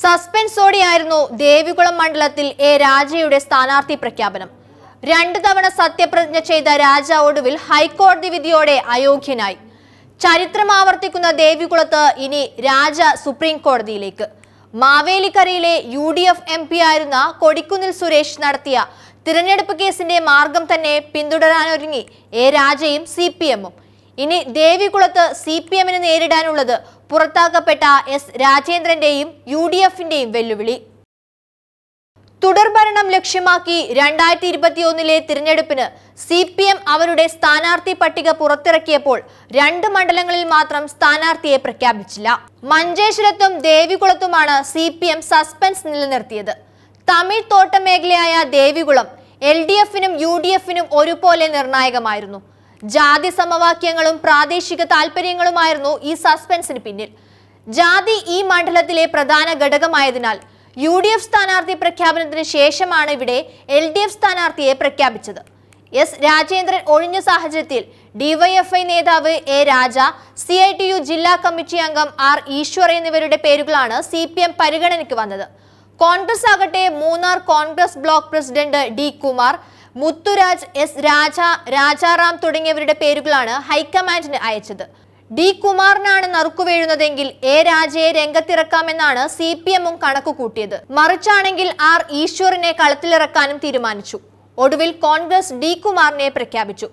സസ്പെൻസോടെയായിരുന്നു ദേവികുളം മണ്ഡലത്തിൽ എ രാജയുടെ സ്ഥാനാർത്ഥി പ്രഖ്യാപനം രണ്ടു തവണ സത്യപ്രതിജ്ഞ ചെയ്ത രാജ ഒടുവിൽ ഹൈക്കോടതി വിധിയോടെ അയോഗ്യനായി ചരിത്രം ആവർത്തിക്കുന്ന ദേവികുളത്ത് ഇനി രാജ സുപ്രീം കോടതിയിലേക്ക് മാവേലിക്കരയിലെ U D F M P ആയിരുന്ന കൊടിക്കുന്നിൽ സുരേഷ് നടത്തിയ തിരഞ്ഞെടുപ്പ് കേസിന്റെ മാർഗം തന്നെ പിന്തുടരാനൊരുങ്ങി എ രാജയും സി പി എമ്മും ഇനി ദേവികുളത്ത് സി പി എമ്മിന് നേരിടാനുള്ളത് പുറത്താക്കപ്പെട്ട എസ് രാജേന്ദ്രന്റെയും യു ഡി എഫിന്റെയും വെല്ലുവിളി തുടർഭരണം ലക്ഷ്യമാക്കി രണ്ടായിരത്തി ഇരുപത്തിയൊന്നിലെ തിരഞ്ഞെടുപ്പിന് സി പി എം അവരുടെ സ്ഥാനാർത്ഥി പട്ടിക പുറത്തിറക്കിയപ്പോൾ രണ്ട് മണ്ഡലങ്ങളിൽ മാത്രം സ്ഥാനാർത്ഥിയെ പ്രഖ്യാപിച്ചില്ല മഞ്ചേശ്വരത്തും ദേവികുളത്തുമാണ് സി പി എം സസ്പെൻസ് നിലനിർത്തിയത് തമിഴ് തോട്ട മേഖലയായ ദേവികുളം എൽ ഡി എഫിനും യു ഡി എഫിനും ഒരുപോലെ നിർണായകമായിരുന്നു ജാതി സമവാക്യങ്ങളും പ്രാദേശിക താൽപര്യങ്ങളുമായിരുന്നു ഈ സസ്പെൻസിന് പിന്നിൽ ജാതി ഈ മണ്ഡലത്തിലെ പ്രധാന ഘടകമായതിനാൽ യു ഡി എഫ് സ്ഥാനാർത്ഥി പ്രഖ്യാപനത്തിന് ശേഷമാണ് ഇവിടെ എൽ ഡി എഫ് സ്ഥാനാർത്ഥിയെ പ്രഖ്യാപിച്ചത് എസ് രാജേന്ദ്രൻ ഒഴിഞ്ഞ സാഹചര്യത്തിൽ ഡിവൈഎഫ്ഐ നേതാവ് A Raja C I T U ജില്ലാ കമ്മിറ്റി അംഗം ആർ ഈശ്വർ എന്നിവരുടെ പേരുകളാണ് സി പി എം പരിഗണനയ്ക്ക് വന്നത് കോൺഗ്രസ് ആകട്ടെ Munnar Congress block president D Kumar Muthuraj S Raja Rajaram തുടങ്ങിയവരുടെ പേരുകളാണ് ഹൈക്കമാൻഡിന് അയച്ചത് ഡി കുമാറിനാണ് നറുക്കുവീഴുന്നതെങ്കിൽ എ രാജയെ രംഗത്തിറക്കാമെന്നാണ് സി പി എമ്മും കണക്കുകൂട്ടിയത് മറിച്ചാണെങ്കിൽ ആർ ഈശ്വറിനെ കളത്തിലിറക്കാനും തീരുമാനിച്ചു ഒടുവിൽ കോൺഗ്രസ് ഡി കുമാറിനെ പ്രഖ്യാപിച്ചു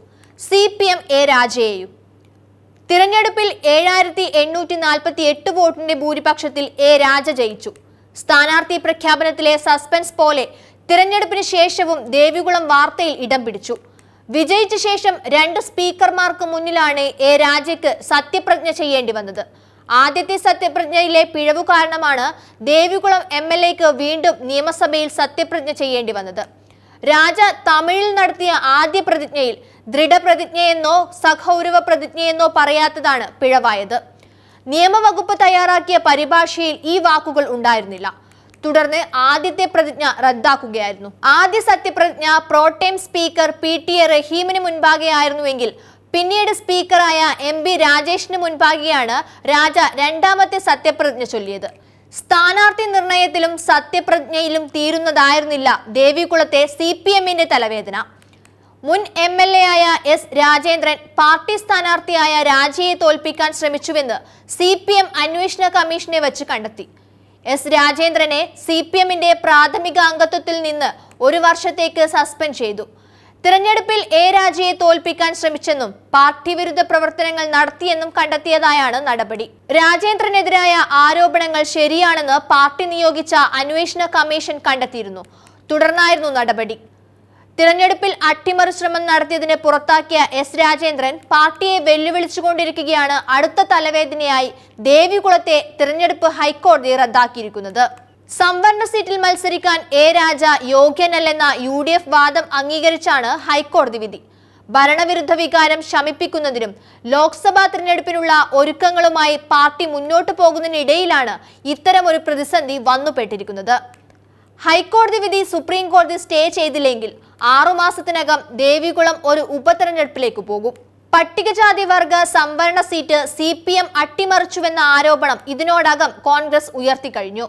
സി പി എം എ രാജയെയും തിരഞ്ഞെടുപ്പിൽ ഏഴായിരത്തി എണ്ണൂറ്റി നാൽപ്പത്തി എട്ട് വോട്ടിന്റെ ഭൂരിപക്ഷത്തിൽ എ രാജ ജയിച്ചു സ്ഥാനാർത്ഥി പ്രഖ്യാപനത്തിലെ സസ്പെൻസ് പോലെ തിരഞ്ഞെടുപ്പിന് ശേഷവും ദേവികുളം വാർത്തയിൽ ഇടം പിടിച്ചു വിജയിച്ച ശേഷം രണ്ട് സ്പീക്കർമാർക്ക് മുന്നിലാണ് എ രാജയ്ക്ക് സത്യപ്രതിജ്ഞ ചെയ്യേണ്ടി വന്നത് ആദ്യത്തെ സത്യപ്രതിജ്ഞയിലെ പിഴവ് കാരണമാണ് ദേവികുളം എം എൽ എക്ക് വീണ്ടും നിയമസഭയിൽ സത്യപ്രതിജ്ഞ ചെയ്യേണ്ടി വന്നത് രാജ തമിഴിൽ നടത്തിയ ആദ്യ പ്രതിജ്ഞയിൽ ദൃഢപ്രതിജ്ഞയെന്നോ സഹൗരവ പ്രതിജ്ഞയെന്നോ പറയാത്തതാണ് പിഴവായത് നിയമവകുപ്പ് തയ്യാറാക്കിയ പരിഭാഷയിൽ ഈ വാക്കുകൾ ഉണ്ടായിരുന്നില്ല തുടർന്ന് ആദ്യത്തെ പ്രതിജ്ഞ റദ്ദാക്കുകയായിരുന്നു ആദ്യ സത്യപ്രതിജ്ഞ protem speaker P T A റഹീമിന് മുൻപാകെയായിരുന്നുവെങ്കിൽ പിന്നീട് സ്പീക്കറായ എം ബി രാജേഷിന് മുൻപാകെയാണ് രാജ രണ്ടാമത്തെ സത്യപ്രതിജ്ഞ ചൊല്ലിയത് സ്ഥാനാർത്ഥി നിർണയത്തിലും സത്യപ്രതിജ്ഞയിലും തീരുന്നതായിരുന്നില്ല ദേവികുളത്തെ സി പി എമ്മിന്റെ തലവേദന മുൻ എം എൽ എ ആയ എസ് രാജേന്ദ്രൻ പാർട്ടി സ്ഥാനാർത്ഥിയായ രാജയെ തോൽപ്പിക്കാൻ ശ്രമിച്ചുവെന്ന് സി പി എം അന്വേഷണ കമ്മീഷനെ വച്ച് കണ്ടെത്തി എസ് രാജേന്ദ്രനെ സി പി എമ്മിന്റെ പ്രാഥമിക അംഗത്വത്തിൽ നിന്ന് ഒരു വർഷത്തേക്ക് സസ്പെൻഡ് ചെയ്തു തിരഞ്ഞെടുപ്പിൽ എ രാജയെ തോൽപ്പിക്കാൻ ശ്രമിച്ചെന്നും പാർട്ടി വിരുദ്ധ പ്രവർത്തനങ്ങൾ നടത്തിയെന്നും കണ്ടെത്തിയതായാണ് നടപടി രാജേന്ദ്രനെതിരായ ആരോപണങ്ങൾ ശരിയാണെന്ന് പാർട്ടി നിയോഗിച്ച അന്വേഷണ കമ്മീഷൻ കണ്ടെത്തിയിരുന്നു തുടർന്നായിരുന്നു നടപടി തിരഞ്ഞെടുപ്പിൽ അട്ടിമറി ശ്രമം നടത്തിയതിനെ പുറത്താക്കിയ എസ് രാജേന്ദ്രൻ പാർട്ടിയെ വെല്ലുവിളിച്ചുകൊണ്ടിരിക്കുകയാണ് അടുത്ത തലവേദനയായി ദേവികുളത്തെ തിരഞ്ഞെടുപ്പ് ഹൈക്കോടതി റദ്ദാക്കിയിരിക്കുന്നത് സംവരണ സീറ്റിൽ മത്സരിക്കാൻ എ രാജ യോഗ്യനല്ലെന്ന യു ഡി എഫ് വാദം അംഗീകരിച്ചാണ് ഹൈക്കോടതി വിധി ഭരണവിരുദ്ധ വികാരം ശമിപ്പിക്കുന്നതിനും ലോക്സഭാ തിരഞ്ഞെടുപ്പിനുള്ള ഒരുക്കങ്ങളുമായി പാർട്ടി മുന്നോട്ടു പോകുന്നതിനിടയിലാണ് ഇത്തരമൊരു പ്രതിസന്ധി വന്നുപെട്ടിരിക്കുന്നത് ഹൈക്കോടതി വിധി സുപ്രീം കോടതി സ്റ്റേ ചെയ്തില്ലെങ്കിൽ ആറുമാസത്തിനകം ദേവികുളം ഒരു ഉപതെരഞ്ഞെടുപ്പിലേക്ക് പോകും പട്ടികജാതി വർഗ സംവരണ സീറ്റ് സി പി എം അട്ടിമറിച്ചുവെന്ന ആരോപണം ഇതിനോടകം കോൺഗ്രസ് ഉയർത്തിക്കഴിഞ്ഞു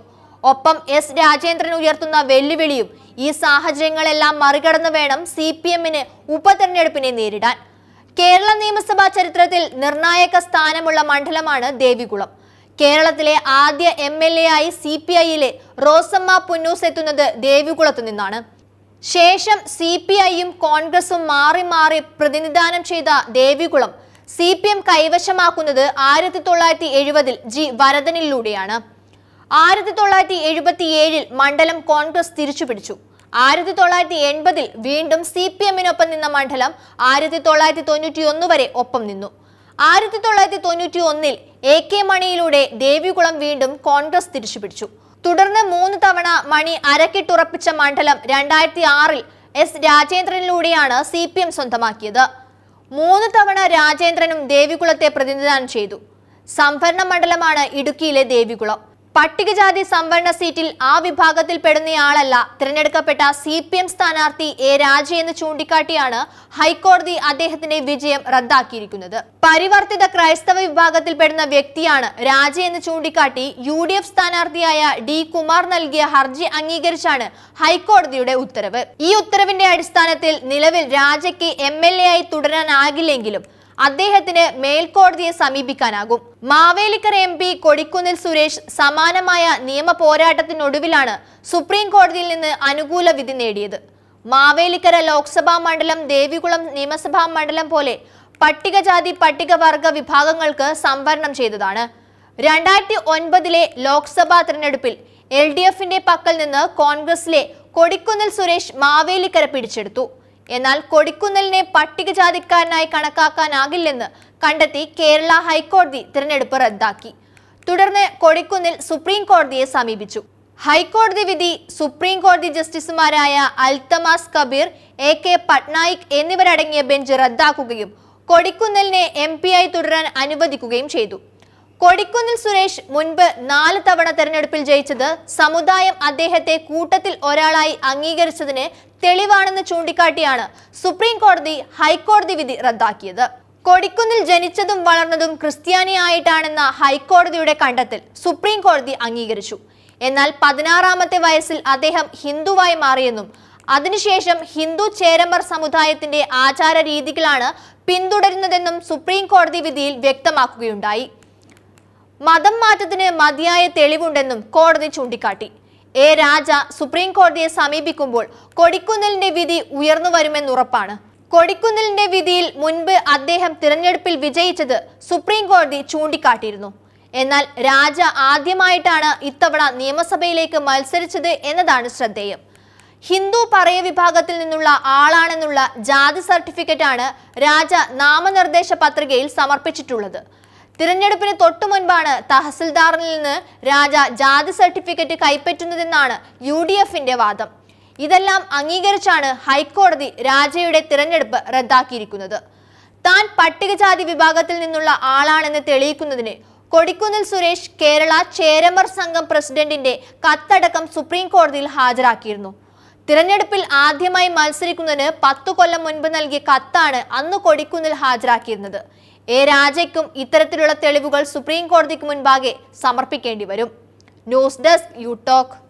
ഒപ്പം എസ് രാജേന്ദ്രൻ ഉയർത്തുന്ന വെല്ലുവിളിയും ഈ സാഹചര്യങ്ങളെല്ലാം മറികടന്ന് വേണം സി പി എമ്മിന് ഉപതെരഞ്ഞെടുപ്പിനെ നേരിടാൻ കേരള നിയമസഭാ ചരിത്രത്തിൽ നിർണായക സ്ഥാനമുള്ള മണ്ഡലമാണ് ദേവികുളം കേരളത്തിലെ ആദ്യ എം എൽ എ ആയി സി പി ഐയിലെ റോസമ്മ പുന്നൂസ് എത്തുന്നത് ദേവികുളത്തു നിന്നാണ് ശേഷം സി പി ഐയും കോൺഗ്രസും മാറി മാറി പ്രതിനിധാനം ചെയ്ത ദേവികുളം സി പി എം കൈവശമാക്കുന്നത് ആയിരത്തി തൊള്ളായിരത്തി എഴുപതിൽ ജി വരദനിലൂടെയാണ് ആയിരത്തി തൊള്ളായിരത്തി എഴുപത്തി ഏഴിൽ മണ്ഡലം കോൺഗ്രസ് തിരിച്ചുപിടിച്ചു ആയിരത്തി തൊള്ളായിരത്തി എൺപതിൽ വീണ്ടും സി പി എമ്മിനൊപ്പം നിന്ന മണ്ഡലം ആയിരത്തി തൊള്ളായിരത്തി തൊണ്ണൂറ്റി ഒന്ന് വരെ ഒപ്പം നിന്നു ആയിരത്തി തൊള്ളായിരത്തി തൊണ്ണൂറ്റി ഒന്നിൽ എ കെ മണിയിലൂടെ ദേവികുളം വീണ്ടും കോൺഗ്രസ് തിരിച്ചുപിടിച്ചു തുടർന്ന് മൂന്ന് മണി അരക്കിട്ടുറപ്പിച്ച മണ്ഡലം രണ്ടായിരത്തി ആറിൽ എസ് രാജേന്ദ്രനിലൂടെയാണ് സി പി എം സ്വന്തമാക്കിയത് മൂന്ന് തവണ രാജേന്ദ്രനും ദേവികുളത്തെ പ്രതിനിധാനം ചെയ്തു സംഭരണ മണ്ഡലമാണ് ഇടുക്കിയിലെ ദേവികുളം പട്ടികജാതി സംവരണ സീറ്റിൽ ആ വിഭാഗത്തിൽ പെടുന്നയാളല്ല തിരഞ്ഞെടുക്കപ്പെട്ട സി പി എം സ്ഥാനാർത്ഥി എ രാജയെന്ന് ചൂണ്ടിക്കാട്ടിയാണ് ഹൈക്കോടതി അദ്ദേഹത്തിന്റെ വിജയം റദ്ദാക്കിയിരിക്കുന്നത് പരിവർത്തിത ക്രൈസ്തവ വിഭാഗത്തിൽ പെടുന്ന വ്യക്തിയാണ് രാജയെന്ന് ചൂണ്ടിക്കാട്ടി യു ഡി എഫ് സ്ഥാനാർത്ഥിയായ ഡി കുമാർ നൽകിയ ഹർജി അംഗീകരിച്ചാണ് ഹൈക്കോടതിയുടെ ഉത്തരവ് ഈ ഉത്തരവിന്റെ അടിസ്ഥാനത്തിൽ നിലവിൽ രാജയ്ക്ക് എം എൽ എ ആയി തുടരാനാകില്ലെങ്കിലും അദ്ദേഹത്തിന് മേൽക്കോടതിയെ സമീപിക്കാനാകും മാവേലിക്കർ എം പി കൊടിക്കുന്നിൽ സുരേഷ് സമാനമായ നിയമ പോരാട്ടത്തിനൊടുവിലാണ് സുപ്രീം കോടതിയിൽ നിന്ന് അനുകൂല വിധി നേടിയത് മാവേലിക്കര ലോക്സഭാ മണ്ഡലം ദേവികുളം നിയമസഭാ മണ്ഡലം പോലെ പട്ടികജാതി പട്ടികവർഗ വിഭാഗങ്ങൾക്ക് സംവരണം ചെയ്തതാണ് രണ്ടായിരത്തി ഒൻപതിലെ ലോക്സഭാ തിരഞ്ഞെടുപ്പിൽ എൽ ഡി എഫിന്റെ പക്കൽ നിന്ന് കോൺഗ്രസിലെ കൊടിക്കുന്നിൽ സുരേഷ് മാവേലിക്കര പിടിച്ചെടുത്തു എന്നാൽ കൊടിക്കുന്നലിനെ പട്ടികജാതിക്കാരനായി കണക്കാക്കാനാകില്ലെന്ന് കണ്ടെത്തി കേരള ഹൈക്കോടതി തിരഞ്ഞെടുപ്പ് റദ്ദാക്കി തുടർന്ന് കൊടിക്കുന്നിൽ സുപ്രീം കോടതിയെ സമീപിച്ചു ഹൈക്കോടതി വിധി സുപ്രീം കോടതി ജസ്റ്റിസുമാരായ അൽത്തമാസ് കബീർ എ കെ പട്നായിക് എന്നിവരടങ്ങിയ ബെഞ്ച് റദ്ദാക്കുകയും കൊടിക്കുന്നലിനെ എം ആയി തുടരാൻ അനുവദിക്കുകയും ചെയ്തു കൊടിക്കുന്നിൽ സുരേഷ് മുൻപ് നാല് തവണ തെരഞ്ഞെടുപ്പിൽ ജയിച്ചത് സമുദായം അദ്ദേഹത്തെ കൂട്ടത്തിൽ ഒരാളായി അംഗീകരിച്ചതിന് തെളിവാണെന്ന് ചൂണ്ടിക്കാട്ടിയാണ് സുപ്രീം കോടതി ഹൈക്കോടതി വിധി റദ്ദാക്കിയത് കൊടിക്കുന്നിൽ ജനിച്ചതും വളർന്നതും ക്രിസ്ത്യാനിയായിട്ടാണെന്ന ഹൈക്കോടതിയുടെ കണ്ടെത്തൽ സുപ്രീം കോടതി അംഗീകരിച്ചു എന്നാൽ പതിനാറാമത്തെ വയസ്സിൽ അദ്ദേഹം ഹിന്ദുവായി മാറിയെന്നും അതിനുശേഷം ഹിന്ദു ചേരമർ സമുദായത്തിന്റെ ആചാര രീതികളാണ് പിന്തുടരുന്നതെന്നും സുപ്രീം കോടതി വിധിയിൽ വ്യക്തമാക്കുകയുണ്ടായി മതം മാറ്റത്തിന് മതിയായ തെളിവുണ്ടെന്നും കോടതി ചൂണ്ടിക്കാട്ടി എ രാജ സുപ്രീം കോടതിയെ സമീപിക്കുമ്പോൾ കൊടിക്കുന്നിലിന്റെ വിധി ഉയർന്നു വരുമെന്നുറപ്പാണ് കൊടിക്കുന്നിലിന്റെ വിധിയിൽ മുൻപ് അദ്ദേഹം തിരഞ്ഞെടുപ്പിൽ വിജയിച്ചത് സുപ്രീം കോടതി ചൂണ്ടിക്കാട്ടിയിരുന്നു എന്നാൽ രാജ ആദ്യമായിട്ടാണ് ഇത്തവണ നിയമസഭയിലേക്ക് മത്സരിച്ചത് എന്നതാണ് ശ്രദ്ധേയം ഹിന്ദു പറയ വിഭാഗത്തിൽ നിന്നുള്ള ആളാണെന്നുള്ള ജാതി സർട്ടിഫിക്കറ്റാണ് രാജ നാമനിർദ്ദേശ പത്രികയിൽ സമർപ്പിച്ചിട്ടുള്ളത് തിരഞ്ഞെടുപ്പിന് തൊട്ടു മുൻപാണ് തഹസിൽദാറിൽ നിന്ന് രാജ ജാതി സർട്ടിഫിക്കറ്റ് കൈപ്പറ്റുന്നതെന്നാണ് യു ഡി എഫിന്റെ വാദം ഇതെല്ലാം അംഗീകരിച്ചാണ് ഹൈക്കോടതി രാജയുടെ തിരഞ്ഞെടുപ്പ് റദ്ദാക്കിയിരിക്കുന്നത് താൻ പട്ടികജാതി വിഭാഗത്തിൽ നിന്നുള്ള ആളാണെന്ന് തെളിയിക്കുന്നതിന് കൊടിക്കുന്നിൽ സുരേഷ് കേരള ചേരമർ സംഘം പ്രസിഡന്റിന്റെ കത്തടക്കം സുപ്രീം കോടതിയിൽ ഹാജരാക്കിയിരുന്നു തിരഞ്ഞെടുപ്പിൽ ആദ്യമായി മത്സരിക്കുന്നതിന് പത്തു കൊല്ലം മുൻപ് നൽകിയ കത്താണ് അന്ന് കൊടിക്കുന്നിൽ ഹാജരാക്കിയിരുന്നത് എ രാജയ്ക്കും ഇത്തരത്തിലുള്ള തെളിവുകൾ സുപ്രീം കോടതിക്ക് മുൻപാകെ സമർപ്പിക്കേണ്ടി വരും ന്യൂസ് ഡെസ്ക് യു ടോക്ക്